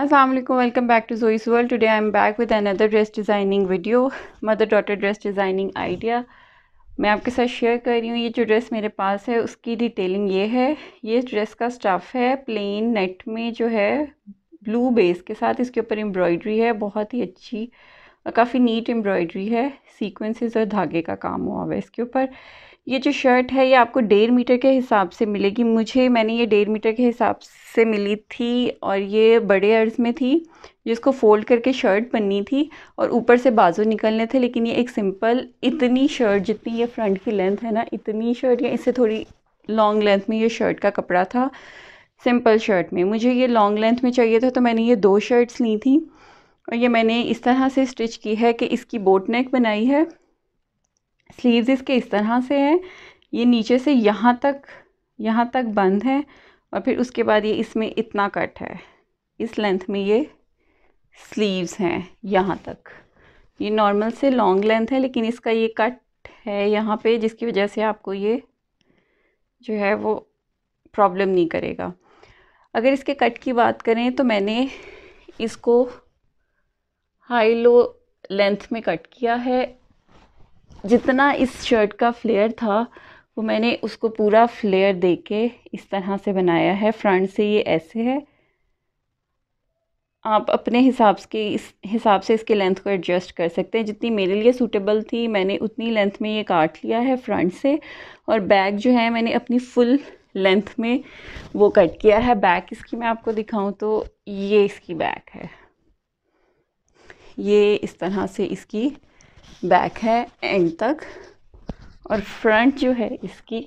Aslam welcome back to Joyce world today I am back with another dress designing video mother daughter dress designing idea मैं आपके साथ share कर रही हूँ ये जो ड्रेस मेरे पास है उसकी डिटेलिंग ये है ये ड्रेस का स्टफ है प्लेन नेट में जो है ब्लू बेस के साथ इसके ऊपर एम्ब्रॉयडरी है बहुत ही अच्छी काफ़ी नीट एम्ब्रॉयडरी है सीक्वेंसेस और धागे का काम हुआ हुआ है इसके ऊपर ये जो शर्ट है ये आपको डेढ़ मीटर के हिसाब से मिलेगी मुझे मैंने ये डेढ़ मीटर के हिसाब से मिली थी और ये बड़े अर्ज में थी जिसको फोल्ड करके शर्ट बननी थी और ऊपर से बाजू निकलने थे लेकिन ये एक सिंपल इतनी शर्ट जितनी ये फ्रंट की लेंथ है ना इतनी शर्ट या इससे थोड़ी लॉन्ग लेंथ में ये शर्ट का कपड़ा था सिंपल शर्ट में मुझे ये लॉन्ग लेंथ में चाहिए था तो मैंने ये दो शर्ट्स ली थी और ये मैंने इस तरह से स्टिच की है कि इसकी बोट नेक बनाई है स्लीव्स इसके इस तरह से हैं ये नीचे से यहाँ तक यहाँ तक बंद है और फिर उसके बाद ये इसमें इतना कट है इस लेंथ में ये स्लीव्स हैं यहाँ तक ये नॉर्मल से लॉन्ग लेंथ है लेकिन इसका ये कट है यहाँ पे जिसकी वजह से आपको ये जो है वो प्रॉब्लम नहीं करेगा अगर इसके कट की बात करें तो मैंने इसको हाई लो लेंथ में कट किया है जितना इस शर्ट का फ्लेयर था वो मैंने उसको पूरा फ्लेयर दे के इस तरह से बनाया है फ्रंट से ये ऐसे है आप अपने हिसाब के इस हिसाब से इसके लेंथ को एडजस्ट कर सकते हैं जितनी मेरे लिए सूटेबल थी मैंने उतनी लेंथ में ये काट लिया है फ्रंट से और बैक जो है मैंने अपनी फुल लेंथ में वो कट किया है बैक इसकी मैं आपको दिखाऊं तो ये इसकी बैक है ये इस तरह से इसकी बैक है एंड तक और फ्रंट जो है इसकी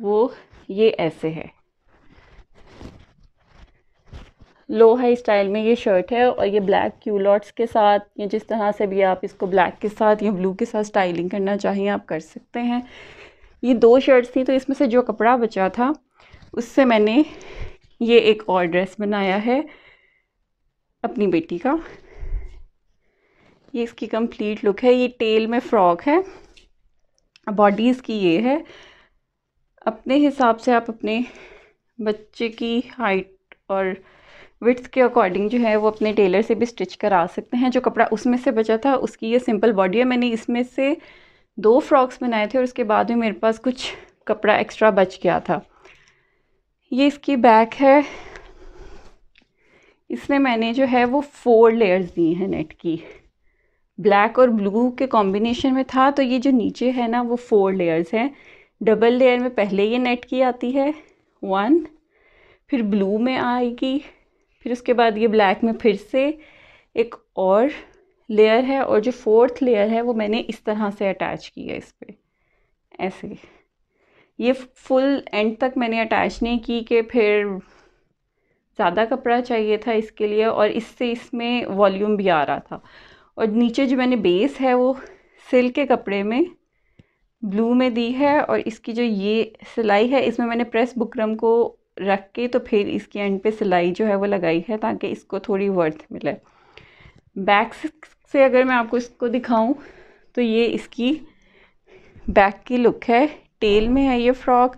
वो ये ऐसे है लो हाई स्टाइल में ये शर्ट है और ये ब्लैक क्यूलॉट्स के साथ या जिस तरह से भी आप इसको ब्लैक के साथ या ब्लू के साथ स्टाइलिंग करना चाहिए आप कर सकते हैं ये दो शर्ट्स थी तो इसमें से जो कपड़ा बचा था उससे मैंने ये एक और ड्रेस बनाया है अपनी बेटी का ये इसकी कंप्लीट लुक है ये टेल में फ्रॉक है बॉडीज़ की ये है अपने हिसाब से आप अपने बच्चे की हाइट और विथ्स के अकॉर्डिंग जो है वो अपने टेलर से भी स्टिच करा सकते हैं जो कपड़ा उसमें से बचा था उसकी ये सिंपल बॉडी है मैंने इसमें से दो फ्रॉक्स बनाए थे और उसके बाद में मेरे पास कुछ कपड़ा एक्स्ट्रा बच गया था ये इसकी बैक है इसमें मैंने जो है वो फोर लेयर्स दी हैं नेट की ब्लैक और ब्लू के कॉम्बिनेशन में था तो ये जो नीचे है ना वो फोर लेयर्स हैं डबल लेयर में पहले ये नेट की आती है वन फिर ब्लू में आएगी फिर उसके बाद ये ब्लैक में फिर से एक और लेयर है और जो फोर्थ लेयर है वो मैंने इस तरह से अटैच की है इस पर ऐसे ये फुल एंड तक मैंने अटैच नहीं की कि फिर ज़्यादा कपड़ा चाहिए था इसके लिए और इससे इसमें वॉल्यूम भी आ रहा था और नीचे जो मैंने बेस है वो सिल्क के कपड़े में ब्लू में दी है और इसकी जो ये सिलाई है इसमें मैंने प्रेस बुकरम को रख के तो फिर इसकी एंड पे सिलाई जो है वो लगाई है ताकि इसको थोड़ी वर्थ मिले बैक से अगर मैं आपको इसको दिखाऊं तो ये इसकी बैक की लुक है टेल में है ये फ्रॉक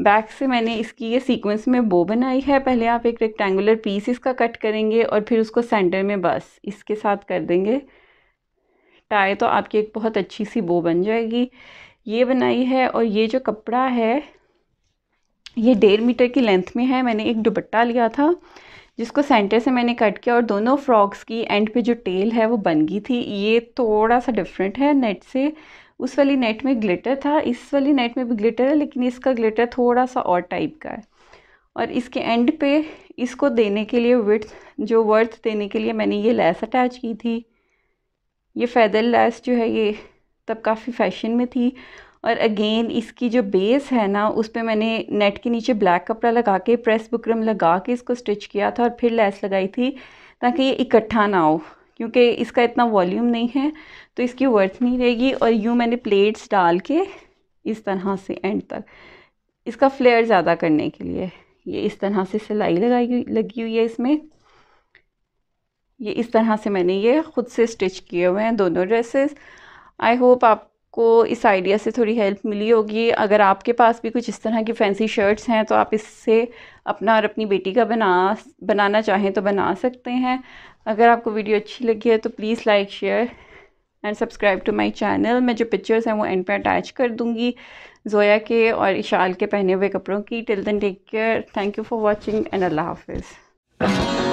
बैक से मैंने इसकी ये सीक्वेंस में बो बनाई है पहले आप एक रेक्टेंगुलर पीस इसका कट करेंगे और फिर उसको सेंटर में बस इसके साथ कर देंगे टाई तो आपकी एक बहुत अच्छी सी बो बन जाएगी ये बनाई है और ये जो कपड़ा है ये डेढ़ मीटर की लेंथ में है मैंने एक दुपट्टा लिया था जिसको सेंटर से मैंने कट किया और दोनों फ्रॉक्स की एंड पे जो टेल है वो बन गई थी ये थोड़ा सा डिफरेंट है नेट से उस वाली नेट में ग्लिटर था इस वाली नेट में भी ग्लिटर है लेकिन इसका ग्लिटर थोड़ा सा और टाइप का है और इसके एंड पे इसको देने के लिए विथ जो वर्थ देने के लिए मैंने ये लैस अटैच की थी ये फैदर लैस जो है ये तब काफ़ी फैशन में थी और अगेन इसकी जो बेस है ना उस पर मैंने नेट के नीचे ब्लैक कपड़ा लगा के प्रेस बुकरम लगा के इसको स्टिच किया था और फिर लैस लगाई थी ताकि ये इकट्ठा ना हो क्योंकि इसका इतना वॉल्यूम नहीं है तो इसकी वर्थ नहीं रहेगी और यूँ मैंने प्लेट्स डाल के इस तरह से एंड तक इसका फ्लेयर ज़्यादा करने के लिए ये इस तरह से सिलाई लगाई लगी हुई है इसमें ये इस तरह से मैंने ये ख़ुद से स्टिच किए हुए हैं दोनों ड्रेसेस आई होप आप को इस आइडिया से थोड़ी हेल्प मिली होगी अगर आपके पास भी कुछ इस तरह की फैंसी शर्ट्स हैं तो आप इससे अपना और अपनी बेटी का बना बनाना चाहें तो बना सकते हैं अगर आपको वीडियो अच्छी लगी है तो please like share and subscribe to my channel मैं जो पिक्चर्स हैं वो एंड पे अटैच कर दूँगी जोया के और इशाल के पहने हुए कपड़ों की till then take care thank you for watching and अल्लाह हाफिज़